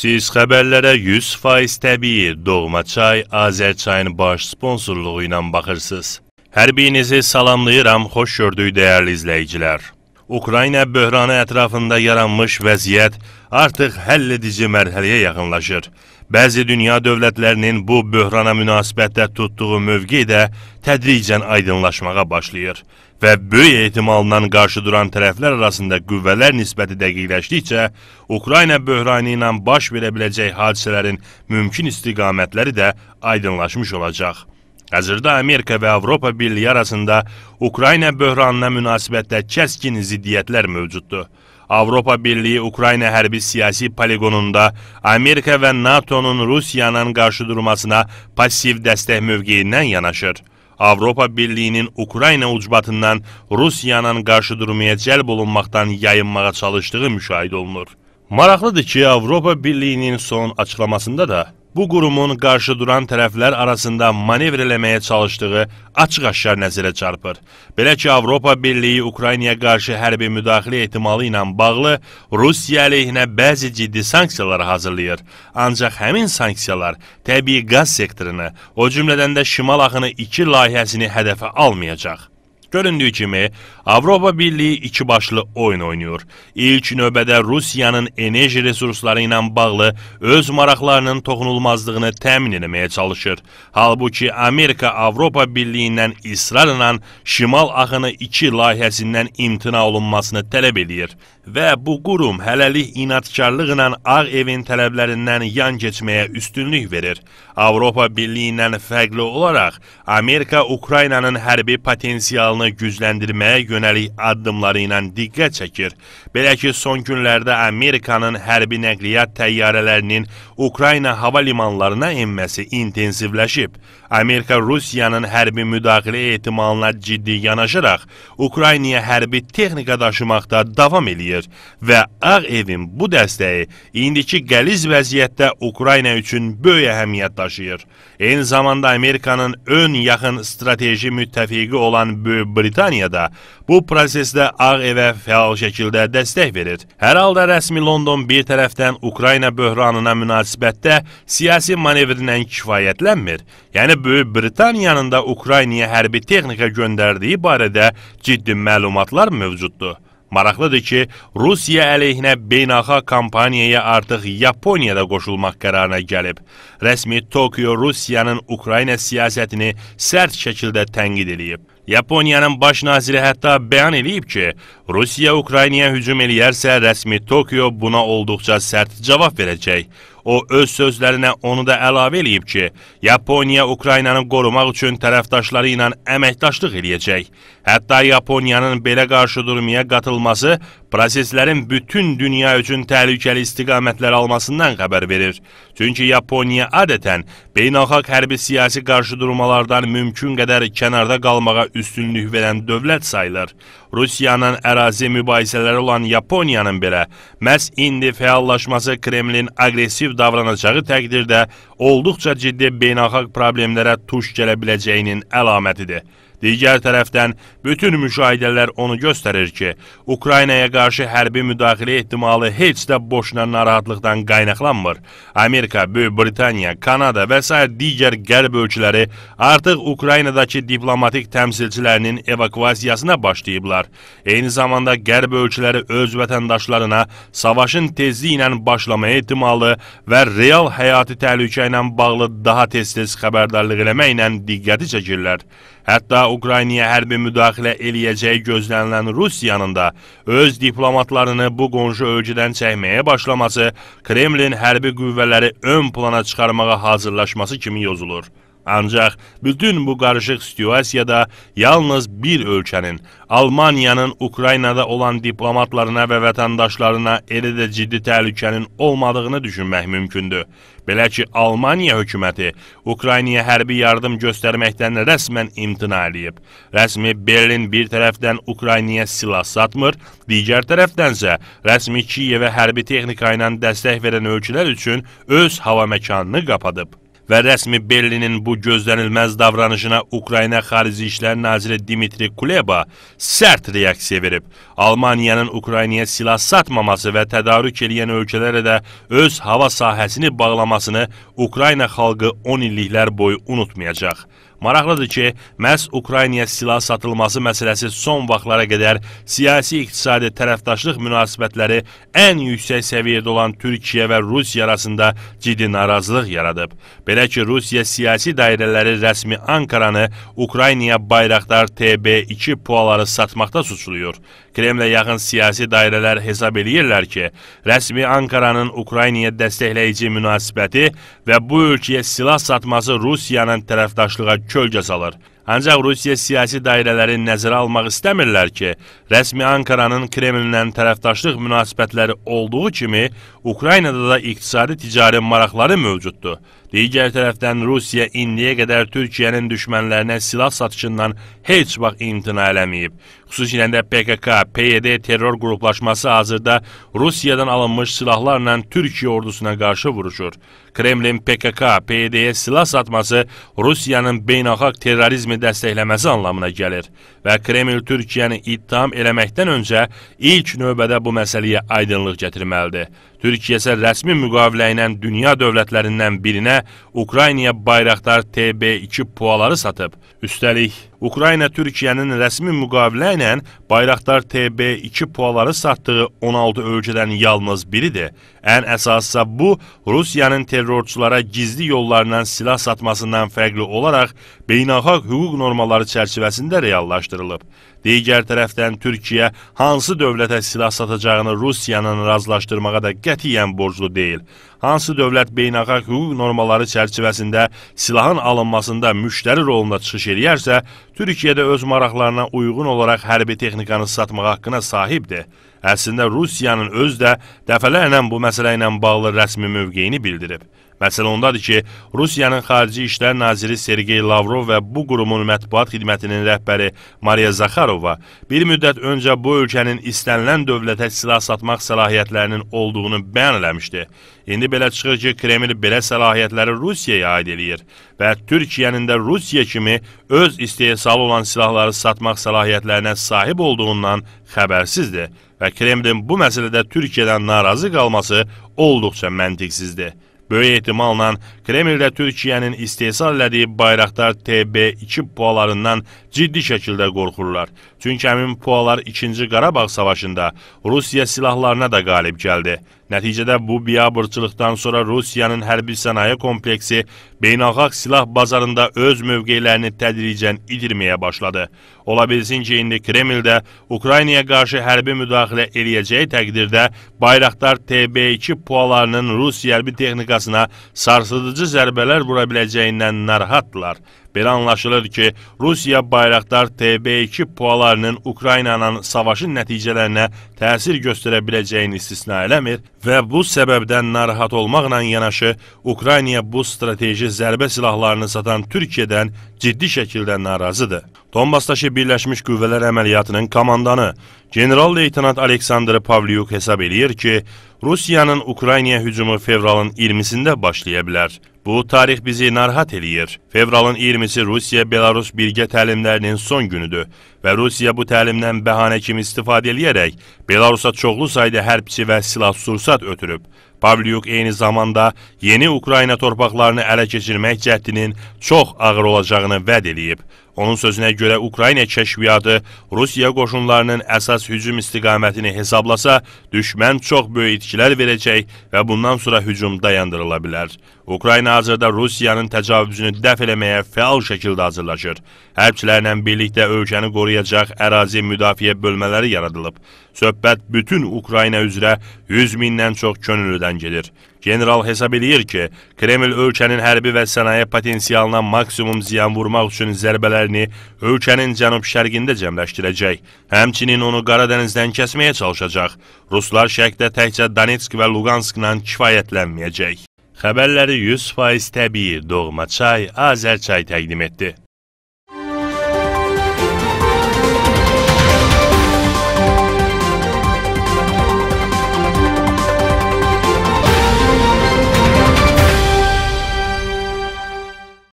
Siz xəbərlərə 100% təbii Doğmaçay Azərçayın baş sponsorluğu ilə baxırsınız. Hər birinizi salamlayıram, xoş gördük dəyərli izləyicilər. Ukrayna böhranı ətrafında yaranmış vəziyyət artıq həll edici mərhələyə yaxınlaşır. Bəzi dünya dövlətlərinin bu böhrana münasibətdə tutduğu mövqe də tədricən aydınlaşmağa başlayır və böyük ehtimalla qarşı duran tərəflər arasında qüvvələr nisbəti dəqiqləşdikcə Ukrayna böhranı ilə baş verə biləcək hadisələrin mümkün istiqamətləri də aydınlaşmış olacaq. Hazırda Amerika və Avropa Birliyi arasında Ukrayna böhranına münasibətdə kəskin ziddiyyətlər mövcuddur. Avropa Birliyi Ukrayna hərbi siyasi poligonunda Amerika və NATO-nun Rusiyanın qarşı durmasına pasiv dəstək mövqeyindən yanaşır. Avropa Birliyinin Ukrayna ucbatından Rusiyanın qarşı durmaya cəlb olunmaqdan yayınmağa çalışdığı müşahidə olunur. Maraqlıdır ki, Avropa Birliyinin son açıqlamasında da bu qurumun qarşı duran tərəflər arasında manevr eləməyə çalışdığı açıq-aşkar nəzərə çarpır. Belə ki, Avropa Birliyi Ukraynaya qarşı hərbi müdaxilə ehtimalı ilə bağlı Rusiya əleyhinə bəzi ciddi sanksiyalar hazırlayır. Ancaq həmin sanksiyalar təbii qaz sektorunu, o cümlədən də Şimal axını 2 layihəsini hədəfə almayacaq. Göründüyü kimi, Avropa Birliyi ikibaşlı oyun oynayır. İlk növbədə Rusiyanın enerji resursları ilə bağlı öz maraqlarının toxunulmazlığını təmin etməyə çalışır. Halbuki Amerika Avropa Birliyindən israrla Şimal Axını 2 layihəsindən imtina olunmasını tələb edir və bu qurum hələlik inadkarlıqla Ağ Evin tələblərindən yan keçməyə üstünlük verir. Avropa Birliyindən fərqli olaraq Amerika Ukraynanın hərbi potensialını bağını gücləndirməyə yönəlik addımları ilə diqqət çəkir. Belə ki, son günlərdə Amerikanın hərbi nəqliyyat təyyarələrinin Ukrayna hava limanlarına enməsi intensivləşib. Amerika Rusiyanın hərbi müdaxilə ehtimalına ciddi yanaşaraq Ukraynaya hərbi texnika daşımaqda davam eləyir və Ağ Evin bu dəstəyi indiki qəliz vəziyyətdə Ukrayna üçün böyük əhəmiyyət daşıyır. Eyni zamanda Amerikanın ön yaxın strateji müttəfiqi olan Böyük Britaniya da bu prosesdə Ağ evə fəal şəkildə dəstək verir. Hər halda rəsmi London bir tərəfdən Ukrayna böhranına münasibətdə siyasi manevrlə kifayətlənmir. Yəni Böyük Britaniyanın da Ukraynaya hərbi texnika göndərdiyi barədə ciddi məlumatlar mövcuddur. Maraqlıdır ki, Rusiya əleyhinə beynəlxalq kampaniyaya artıq Yaponiyada qoşulmaq qərarına gəlib. Rəsmi Tokyo Rusiyanın Ukrayna siyasətini sərt şəkildə tənqid edib. Yaponiyanın baş naziri hətta bəyan edib ki, Rusiya Ukraynaya hücum eləyərsə, rəsmi Tokio buna olduqca sərt cavab verəcək. O öz sözlərinə onu da əlavə eləyib ki, Yaponiya Ukraynanı qorumaq üçün tərəfdaşları ilə əməkdaşlıq eləyəcək. Hətta Yaponiyanın belə qarşı durmaya qatılması proseslərin bütün dünya üçün təhlükəli istiqamətlər almasından xəbər verir. Çünki Yaponiya adətən beynəlxalq hərbi siyasi qarşıdurmalardan mümkün qədər kənarda qalmağa üstünlük verən dövlət sayılır. Rusiyanın ərazi mübahisələri olan Yaponiyanın belə məhz indi fəallaşması Kremlin aqressiv davranacağı təqdirdə olduqca ciddi beynəlxalq problemlərə tuş gələ biləcəyinin əlamətidir. Digər tərəfdən bütün müşahidələr onu göstərir ki, Ukraynaya qarşı hərbi müdaxilə ehtimalı heç də boşuna narahatlıqdan qaynaqlanmır. Amerika, Böyük Britaniya, Kanada və s. digər qərb ölkələri artıq Ukraynadakı diplomatik təmsilçilərinin evakuasiyasına başlayıblar. Eyni zamanda qərb ölkələri öz vətəndaşlarına savaşın tezliyi ilə başlama ehtimalı və real həyati təhlükə ilə bağlı daha tez-tez xəbərdarlıq eləməklə diqqəti çəkirlər. Hətta Ukraynaya hərbi müdaxilə eləyəcəyi gözlənilən Rusiyanın da öz diplomatlarını bu qonşu ölkədən çəkməyə başlaması Kremlin hərbi qüvvələri ön plana çıxarmağa hazırlaşması kimi yozulur. Ancaq bütün bu qarışıq situasiyada yalnız bir ölkənin, Almaniyanın Ukraynada olan diplomatlarına və vətəndaşlarına elə də ciddi təhlükənin olmadığını düşünmək mümkündür. Belə ki, Almaniya hökuməti Ukraynaya hərbi yardım göstərməkdən rəsmən imtina eləyib. Rəsmi Berlin bir tərəfdən Ukraynaya silah satmır, digər tərəfdənsə rəsmi Kiyevə hərbi texnika ilə dəstək verən ölkələr üçün öz hava məkanını qapadıb və rəsmi Berlinin bu gözlənilməz davranışına Ukrayna Xarici İşlər Naziri Dimitri Kuleba sərt reaksiya verib. Almaniyanın Ukraynaya silah satmaması və tədarük eləyən ölkələrə də öz hava sahəsini bağlamasını Ukrayna xalqı 10 illiklər boyu unutmayacaq. Maraqlıdır ki, məhz Ukraynaya silah satılması məsələsi son vaxtlara qədər siyasi-iqtisadi tərəfdaşlıq münasibətləri ən yüksək səviyyədə olan Türkiyə və Rusiya arasında ciddi narazılıq yaradıb. Belə ki, Rusiya siyasi dairələri rəsmi Ankaranı Ukraynaya Bayraktar TB2 puaları satmaqda suçluyur. Kremlə yaxın siyasi dairələr hesab eləyirlər ki, rəsmi Ankaranın Ukraynaya dəstəkləyici münasibəti və bu ölkəyə silah satması Rusiyanın tərəfdaşlığa kölgə salır. Ancaq Rusiya siyasi dairələri nəzərə almaq istəmirlər ki, rəsmi Ankaranın Kremlinlə tərəfdaşlıq münasibətləri olduğu kimi, Ukraynada da iqtisadi-ticari maraqları mövcuddur. Digər tərəfdən Rusiya indiyə qədər Türkiyənin düşmənlərinə silah satışından heç vaxt imtina eləməyib. Xüsusilə də PKK, PYD terror qruplaşması hazırda Rusiyadan alınmış silahlarla Türkiyə ordusuna qarşı vuruşur. Kremlin PKK, PYD-yə silah satması Rusiyanın beynəlxalq terrorizmi dəstəkləməsi anlamına gəlir və Kreml Türkiyəni ittiham eləməkdən öncə ilk növbədə bu məsələyə aydınlıq gətirməlidir. Türkiyə isə rəsmi müqavilə ilə dünya dövlətlərindən birinə Ukraynaya bayraqdar TB2 puaları satıb. Üstəlik, Ukrayna Türkiyənin rəsmi müqavilə ilə Bayraktar TB2 puaları satdığı 16 ölkədən yalnız biridir. Ən əsasısa bu, Rusiyanın terrorçulara gizli yollarla silah satmasından fərqli olaraq beynəlxalq hüquq normaları çərçivəsində reallaşdırılıb. Digər tərəfdən Türkiyə hansı dövlətə silah satacağını Rusiyanın razılaşdırmağa da qətiyyən borclu deyil. Hansı dövlət beynəlxalq hüquq normaları çərçivəsində silahın alınmasında müştəri rolunda çıxış edərsə, Türkiyədə öz maraqlarına uyğun olaraq hərbi texnikanı satmaq haqqına sahibdir. Əslində Rusiyanın öz də dəfələrlə bu məsələ ilə bağlı rəsmi mövqeyini bildirib. Məsələ ondadır ki, Rusiyanın Xarici İşlər Naziri Sergey Lavrov və bu qurumun mətbuat xidmətinin rəhbəri Maria Zakharova bir müddət öncə bu ölkənin istənilən dövlətə silah satmaq səlahiyyətlərinin olduğunu bəyan eləmişdi. İndi belə çıxır ki, Kreml belə səlahiyyətləri Rusiyaya aid eləyir və Türkiyənin də Rusiya kimi öz istehsalı olan silahları satmaq səlahiyyətlərinə sahib olduğundan xəbərsizdir və Kremlin bu məsələdə Türkiyədən narazı qalması olduqca məntiqsizdir. Böyük ehtimalla Kremldə Türkiyənin istehsal elədiyi bayraqlar TB2 pualarından ciddi şəkildə qorxurlar. Çünki həmin pualar 2-ci Qarabağ savaşında Rusiya silahlarına da qalib gəldi. Nəticədə bu biabırçılıqdan sonra Rusiyanın hərbi sənaye kompleksi beynəlxalq silah bazarında öz mövqeylərini tədricən itirməyə başladı. Ola bilsin ki, indi Kremldə Ukraynaya qarşı hərbi müdaxilə eləyəcəyi təqdirdə Bayraqdar TB2 pualarının Rusiya hərbi texnikasına sarsıdıcı zərbələr vura biləcəyindən narahatdırlar. Belə anlaşılır ki, Rusiya Bayraqdar TB2 pualarının Ukraynanın savaşın nəticələrinə təsir göstərə biləcəyini istisna eləmir və bu səbəbdən narahat olmaqla yanaşı Ukraynaya bu strateji zərbə silahlarını satan Türkiyədən ciddi şəkildə narazıdır. Donbasdakı Birləşmiş Qüvvələr əməliyyatının komandanı general-leytenant Aleksandr Pavlyuk hesab eləyir ki, Rusiyanın Ukraynaya hücumu fevralın 20-sində başlaya bilər. Bu tarix bizi narahat eləyir. Fevralın 20-si Rusiya-Belarus birgə təlimlərinin son günüdür və Rusiya bu təlimdən bəhanə kimi istifadə eləyərək Belarusa çoxlu sayda hərbçi və silah-sursat ötürüb. Pavlyuk eyni zamanda yeni Ukrayna torpaqlarını ələ keçirmək cəhdinin çox ağır olacağını vəd eləyib. Onun sözünə görə Ukrayna kəşfiyyatı Rusiya qoşunlarının əsas hücum istiqamətini hesablasa, düşmən çox böyük itkilər verəcək və bundan sonra hücum dayandırıla bilər. Ukrayna hazırda Rusiyanın təcavüzünü dəf eləməyə fəal şəkildə hazırlaşır. Hərbçilərlə birlikdə ölkəni qoruyacaq ərazi müdafiə bölmələri yaradılıb. Söhbət bütün Ukrayna üzrə 100 mindən çox könüllüdən gedir. General hesab edir ki, Kreml ölkənin hərbi və sənaye potensialına maksimum ziyan vurmaq üçün zərbələrini ölkənin cənub-şərqində cəmləşdirəcək. Həmçinin onu Qaradənizdən kəsməyə çalışacaq. Ruslar şərqdə təkcə Donetsk və Luganskla kifayətlənməyəcək. Xəbərləri 100% təbii Doğma Çay Azərçay təqdim etdi.